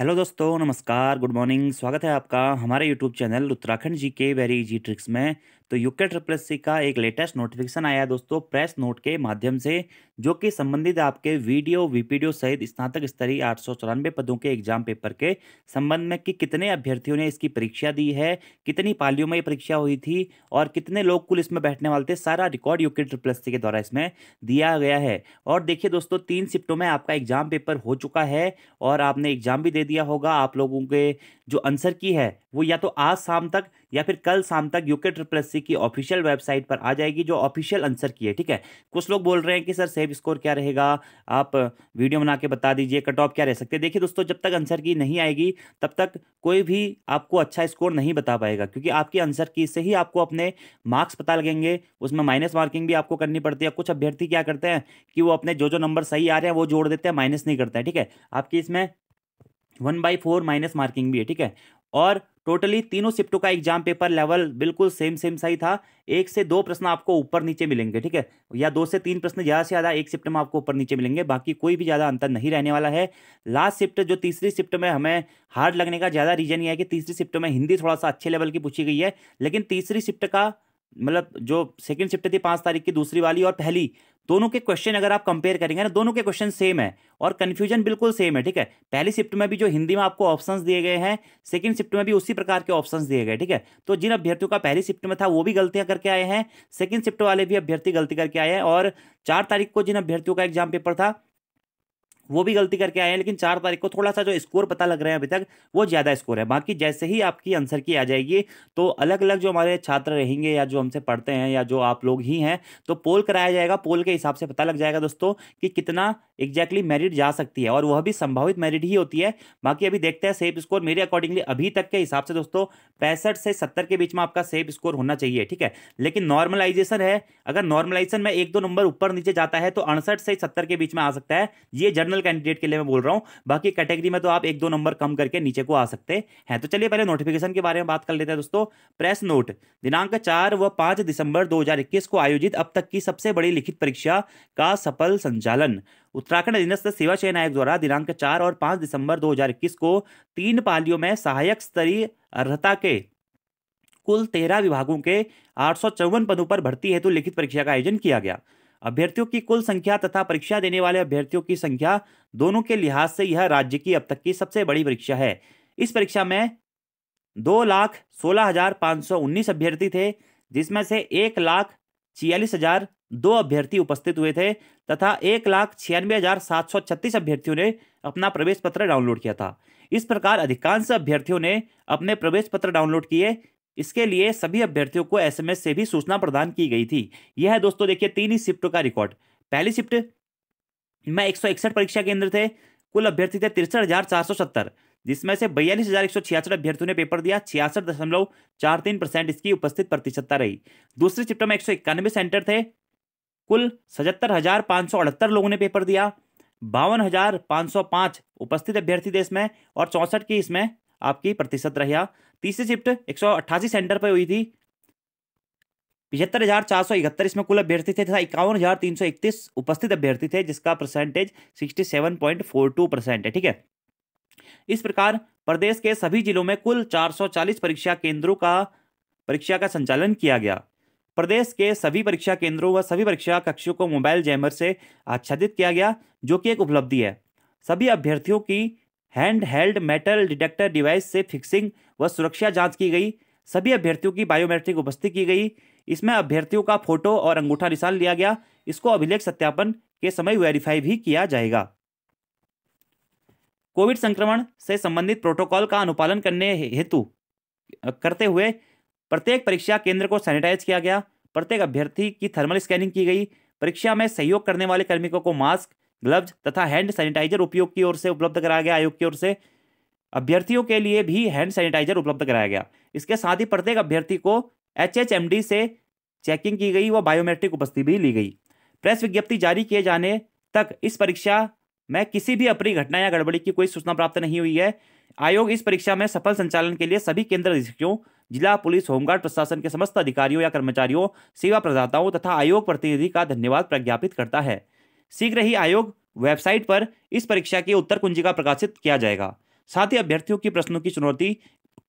hello दोस्तों नमस्कार good morning स्वागत है आपका हमारे यूट्यूब चैनल उत्तराखंड जी के वेरी इजी ट्रिक्स में तो यूके ट्रिपल सी का एक लेटेस्ट नोटिफिकेशन आया है दोस्तों प्रेस नोट के माध्यम से जो कि संबंधित आपके वीडियो वीपीडीओ सहित स्नातक स्तरीय आठ सौ चौरानवे पदों के एग्जाम पेपर के संबंध में कि कितने अभ्यर्थियों ने इसकी परीक्षा दी है कितनी पालियों में ये परीक्षा हुई थी और कितने लोग कुल इसमें बैठने वाले थे सारा रिकॉर्ड यूके ट्रिपल सी के द्वारा इसमें दिया गया है और देखिए दोस्तों तीन शिफ्टों में आपका एग्जाम पेपर हो चुका है और आपने एग्जाम भी दे दिया होगा आप लोगों के जो आंसर की है वो या तो आज शाम तक या फिर कल शाम तक यूके ट्रिपल सी की ऑफिशियल वेबसाइट पर आ जाएगी जो ऑफिशियल आंसर की है ठीक है कुछ लोग बोल रहे हैं कि सर सेव स्कोर क्या रहेगा आप वीडियो बना के बता दीजिए कट ऑफ क्या रह सकते हैं देखिए दोस्तों जब तक आंसर की नहीं आएगी तब तक कोई भी आपको अच्छा स्कोर नहीं बता पाएगा क्योंकि आपकी आंसर की से ही आपको अपने मार्क्स पता लगेंगे उसमें माइनस मार्किंग भी आपको करनी पड़ती है कुछ अभ्यर्थी क्या करते हैं कि वो अपने जो जो नंबर सही आ रहे हैं वो जोड़ देते हैं माइनस नहीं करते हैं ठीक है आपकी इसमें one by four minus marking भी है ठीक है और टोटली तीनों शिफ्टों का एग्जाम पेपर लेवल बिल्कुल सेम सेम सा ही था एक से दो प्रश्न आपको ऊपर नीचे मिलेंगे ठीक है या दो से तीन प्रश्न ज़्यादा से ज़्यादा एक शिफ्ट में आपको ऊपर नीचे मिलेंगे बाकी कोई भी ज़्यादा अंतर नहीं रहने वाला है लास्ट शिफ्ट जो तीसरी शिफ्ट में हमें हार्ड लगने का ज़्यादा रीज़न ये है कि तीसरी शिफ्ट में हिंदी थोड़ा सा अच्छे लेवल की पूछी गई है लेकिन तीसरी शिफ्ट का मतलब जो सेकंड शिफ्ट थी पाँच तारीख की दूसरी वाली और पहली दोनों के क्वेश्चन अगर आप कंपेयर करेंगे ना दोनों के क्वेश्चन सेम है और कन्फ्यूजन बिल्कुल सेम है ठीक है पहली शिफ्ट में भी जो हिंदी में आपको ऑप्शंस दिए गए हैं सेकंड शिफ्ट में भी उसी प्रकार के ऑप्शंस दिए गए ठीक है तो जिन अभ्यर्थियों का पहली शिफ्ट में था वो भी गलतियां करके आए हैं सेकंड शिफ्ट वाले भी अभ्यर्थी गलती करके आए हैं और चार तारीख को जिन अभ्यर्थियों का एग्जाम पेपर था वो भी गलती करके आए हैं लेकिन चार तारीख को थोड़ा सा जो स्कोर पता लग रहा है अभी तक वो ज़्यादा स्कोर है बाकी जैसे ही आपकी आंसर की आ जाएगी तो अलग अलग जो हमारे छात्र रहेंगे या जो हमसे पढ़ते हैं या जो आप लोग ही हैं तो पोल कराया जाएगा पोल के हिसाब से पता लग जाएगा दोस्तों कि कितना एग्जैक्टली मेरिट जा सकती है और वह भी संभावित मेरिट ही होती है बाकी अभी देखते हैं सेफ स्कोर मेरे अकॉर्डिंगली अभी तक के हिसाब से दोस्तों पैंसठ से सत्तर के बीच में आपका सेफ स्कोर होना चाहिए ठीक है लेकिन नॉर्मलाइजेशन है अगर नॉर्मलाइजेशन में एक दो नंबर ऊपर नीचे जाता है तो अड़सठ से सत्तर के बीच में आ सकता है ये जनरल सिंगल कैंडिडेट के लिए मैं बोल रहा हूँ बाकी कैटेगरी में तो आप एक दो नंबर कम करके नीचे को आ सकते हैं तो चलिए पहले नोटिफिकेशन के बारे में बात कर लेते हैं दोस्तों प्रेस नोट दिनांक चार व पाँच दिसंबर दो को आयोजित अब तक की सबसे बड़ी लिखित परीक्षा का सफल संचालन उत्तराखंड अधीनस्थ सेवा चयन आयोग द्वारा दिनांक चार और पाँच दिसंबर 2021 को तीन पालियों में सहायक स्तरीय अर्हता के कुल तेरह विभागों के आठ पदों पर भर्ती हेतु लिखित परीक्षा का आयोजन किया गया अभ्यर्थियों की कुल संख्या तथा परीक्षा देने वाले अभ्यर्थियों की संख्या दोनों के लिहाज से यह राज्य की अब तक की सबसे बड़ी परीक्षा है इस परीक्षा में दो लाख सोलह हजार पाँच सौ उन्नीस अभ्यर्थी थे जिसमें से एक लाख छियालीस हजार दो अभ्यर्थी उपस्थित हुए थे तथा एक लाख छियानवे हजार सात सौ छत्तीस अभ्यर्थियों ने अपना प्रवेश पत्र डाउनलोड किया था इस प्रकार अधिकांश अभ्यर्थियों ने अपने प्रवेश पत्र डाउनलोड किए इसके लिए सभी अभ्यर्थियों को एसएमएस से भी सूचना प्रदान की गई थी यह है दोस्तों देखिए तीन ही शिफ्ट का रिकॉर्ड पहली शिफ्ट में एक परीक्षा केंद्र थे कुल अभ्यर्थी थे तिरसठ जिसमें से बयालीस हजार एक सौ छियासठ अभ्यर्थियों ने पेपर दिया छियासठ दशमलव चार तीन परसेंट इसकी उपस्थित प्रतिशतता रही दूसरी शिफ्ट में एक सौ इक्यानवे सेंटर थे कुल सजहत्तर हजार पाँच सौ अड़हत्तर लोगों ने पेपर दिया बावन हजार पाँच सौ पाँच उपस्थित अभ्यर्थी थे इसमें और चौंसठ की इसमें आपकी प्रतिशत रहा तीसरी शिफ्ट एक सेंटर पर हुई थी पिछहत्तर हजार चार सौ इकहत्तर इसमें कुल अभ्यर्थी थे तथा इक्यावन हजार तीन सौ इकतीस उपस्थित अभ्यर्थी थे जिसका percentage sixty seven point four two percent है ठीक है इस प्रकार प्रदेश के सभी जिलों में कुल चार सौ चालीस परीक्षा केंद्रों का परीक्षा का संचालन किया गया प्रदेश के सभी परीक्षा केंद्रों व सभी परीक्षा कक्षों को मोबाइल जैमर से आच्छादित किया गया जो कि एक उपलब्धि है सभी अभ्यर्थियों की hand held metal detector device से फिक्सिंग व सुरक्षा जांच की गई सभी अभ्यर्थियों की बायोमेट्रिक उपस्थिति की गई इसमें अभ्यर्थियों का फोटो और अंगूठा निशान लिया गया इसको अभिलेख सत्यापन के समय वेरीफाई भी किया जाएगा कोविड संक्रमण से संबंधित प्रोटोकॉल का अनुपालन करने हेतु करते हुए प्रत्येक परीक्षा केंद्र को सैनिटाइज किया गया प्रत्येक अभ्यर्थी की थर्मल स्कैनिंग की गई परीक्षा में सहयोग करने वाले कर्मिकों को मास्क ग्लव्स तथा हैंड सैनिटाइजर उपयोग की ओर से उपलब्ध कराया गया आयोग की ओर से अभ्यर्थियों के लिए भी हैंड सैनिटाइजर उपलब्ध कराया गया इसके साथ ही प्रत्येक अभ्यर्थी को एच से चेकिंग की गई व बायोमेट्रिक उपस्थिति भी ली गई प्रेस विज्ञप्ति जारी किए जाने तक इस परीक्षा में किसी भी अपनी घटना या गड़बड़ी की कोई सूचना प्राप्त नहीं हुई है आयोग इस परीक्षा में सफल संचालन के लिए सभी केंद्र अधीक्षकों जिला पुलिस होमगार्ड प्रशासन के समस्त अधिकारियों या कर्मचारियों सेवा प्रदाताओं तथा आयोग प्रतिनिधि का धन्यवाद प्रज्ञापित करता है शीघ्र ही आयोग वेबसाइट पर इस परीक्षा की उत्तर कुंजिका प्रकाशित किया जाएगा साथ ही अभ्यर्थियों की प्रश्नों की चुनौती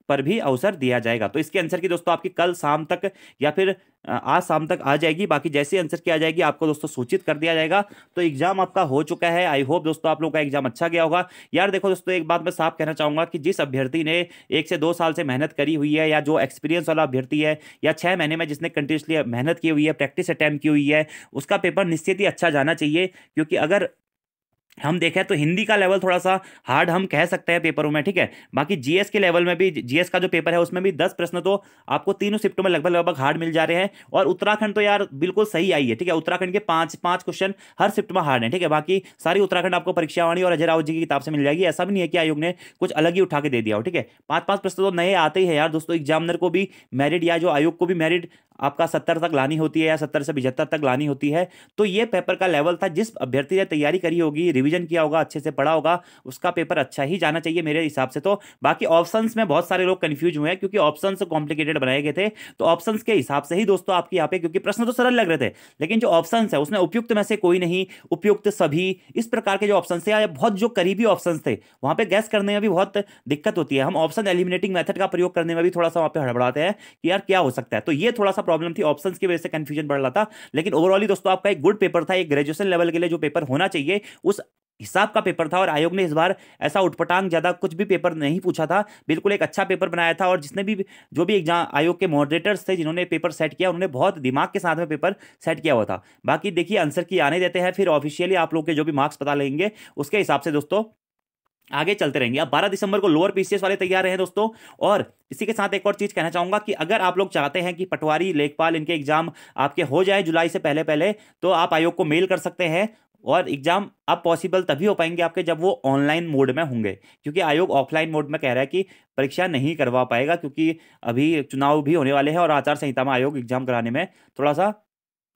पर भी अवसर दिया जाएगा तो इसके आंसर की दोस्तों आपकी कल शाम तक या फिर आज शाम तक आ जाएगी बाकी जैसे आंसर की आ जाएगी आपको दोस्तों सूचित कर दिया जाएगा तो एग्जाम आपका हो चुका है आई होप दोस्तों आप लोगों का एग्जाम अच्छा गया होगा यार देखो दोस्तों एक बात मैं साफ कहना चाहूंगा कि जिस अभ्यर्थी ने एक से दो साल से मेहनत करी हुई है या जो एक्सपीरियंस वाला अभ्यर्थी है या छह महीने में जिसने कंटिन्यूसली मेहनत की हुई है प्रैक्टिस अटैम्प की हुई है उसका पेपर निश्चित ही अच्छा जाना चाहिए क्योंकि अगर हम देखें तो हिंदी का लेवल थोड़ा सा हार्ड हम कह सकते हैं पेपरों में ठीक है बाकी जीएस के लेवल में भी जीएस का जो पेपर है उसमें भी दस प्रश्न तो आपको तीनों शिफ्टों में लगभग लगभग हार्ड मिल जा रहे हैं और उत्तराखंड तो यार बिल्कुल सही आई है ठीक है उत्तराखंड के पांच पांच क्वेश्चन हर शिफ्ट में हार्ड है ठीक है बाकी सारी उत्तराखंड आपको परीक्षावाणी और अजय राव जी की किताब से मिल जाएगी ऐसा भी नहीं है कि आयोग ने कुछ अलग ही उठा के दे दिया हो ठीक है पांच पांच प्रश्न तो नए आते ही है यार दोस्तों एग्जामिनर को भी मेरिट या जो आयोग को भी मेरिट आपका सत्तर तक लानी होती है या सत्तर से पिछहत्तर तक लानी होती है तो ये पेपर का लेवल था जिस अभ्यर्थी ने तैयारी करी होगी रिविजन किया होगा अच्छे से पढ़ा होगा उसका पेपर अच्छा ही जाना चाहिए मेरे हिसाब से तो बाकी ऑप्शन में बहुत सारे लोग कन्फ्यूज हुए हैं क्योंकि ऑप्शन कॉम्प्लिकेटेड बनाए गए थे तो ऑप्शन के हिसाब से ही दोस्तों आपके यहाँ पे क्योंकि प्रश्न तो सरल लग रहे थे लेकिन जो ऑप्शन है उसमें उपयुक्त में से कोई नहीं उपयुक्त सभी इस प्रकार के जो ऑप्शन थे या बहुत जो करीबी ऑप्शन थे वहाँ पे गैस करने में भी बहुत दिक्कत होती है हम ऑप्शन एलिमिनेटिंग मेथड का प्रयोग करने में भी थोड़ा सा वहाँ पे हड़बड़ाते हैं कि यार क्या हो सकता है तो ये थोड़ा सा प्रॉब्लम थी ऑप्शन की वजह से कन्फ्यूजन बढ़ रहा था लेकिन ओवरऑल दोस्तों आपका एक गुड पेपर था एक ग्रेजुएशन लेवल के लिए जो पेपर होना चाहिए उस हिसाब का पेपर था और आयोग ने इस बार ऐसा उठपटांग ज़्यादा कुछ भी पेपर नहीं पूछा था बिल्कुल एक अच्छा पेपर बनाया था और जिसने भी जो भी एग्जाम आयोग के मॉडरेटर्स थे जिन्होंने पेपर सेट किया उन्होंने बहुत दिमाग के साथ में पेपर सेट किया हुआ था बाकी देखिए आंसर की आने देते हैं फिर ऑफिशियली आप लोग के जो भी मार्क्स पता लगेंगे उसके हिसाब से दोस्तों आगे चलते रहेंगे अब 12 दिसंबर को लोअर पीसीएस वाले तैयार हैं दोस्तों और इसी के साथ एक और चीज़ कहना चाहूँगा कि अगर आप लोग चाहते हैं कि पटवारी लेखपाल इनके एग्जाम आपके हो जाए जुलाई से पहले पहले तो आप आयोग को मेल कर सकते हैं और एग्जाम अब पॉसिबल तभी हो पाएंगे आपके जब वो ऑनलाइन मोड में होंगे क्योंकि आयोग ऑफलाइन मोड में कह रहा है कि परीक्षा नहीं करवा पाएगा क्योंकि अभी चुनाव भी होने वाले हैं और आचार संहिता में आयोग एग्जाम कराने में थोड़ा सा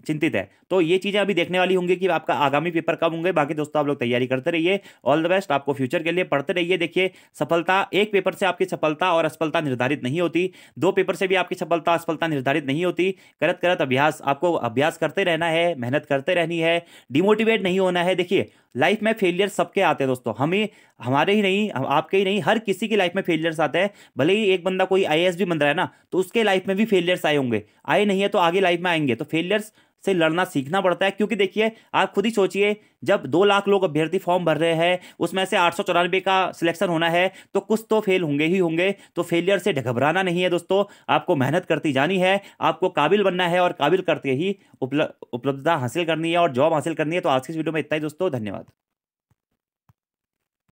चिंतित है तो ये चीज़ें अभी देखने वाली होंगी कि आपका आगामी पेपर कब होंगे बाकी दोस्तों आप लोग तैयारी करते रहिए ऑल द बेस्ट आपको फ्यूचर के लिए पढ़ते रहिए देखिए सफलता एक पेपर से आपकी सफलता और असफलता निर्धारित नहीं होती दो पेपर से भी आपकी सफलता असफलता निर्धारित नहीं होती करत करत अभ्यास आपको अभ्यास करते रहना है मेहनत करते रहनी है डिमोटिवेट नहीं होना है देखिए लाइफ में फेलियर सबके आते हैं दोस्तों हमें हमारे ही नहीं आपके ही नहीं हर किसी की लाइफ में फेलियर्स आते हैं भले ही एक बंदा कोई आई भी बन रहा है ना तो उसके लाइफ में भी फेलियर्स आए होंगे आए नहीं है तो आगे लाइफ में आएंगे तो फेलियर्स से लड़ना सीखना पड़ता है क्योंकि देखिए आप खुद ही सोचिए जब दो लाख लोग अभ्यर्थी फॉर्म भर रहे हैं उसमें से आठ सौ का सिलेक्शन होना है तो कुछ तो फेल होंगे ही होंगे तो फेलियर से घबराना नहीं है दोस्तों आपको मेहनत करती जानी है आपको काबिल बनना है और काबिल करते ही उपलब्धता हासिल करनी है और जॉब हासिल करनी है तो आज की वीडियो में इतना ही दोस्तों धन्यवाद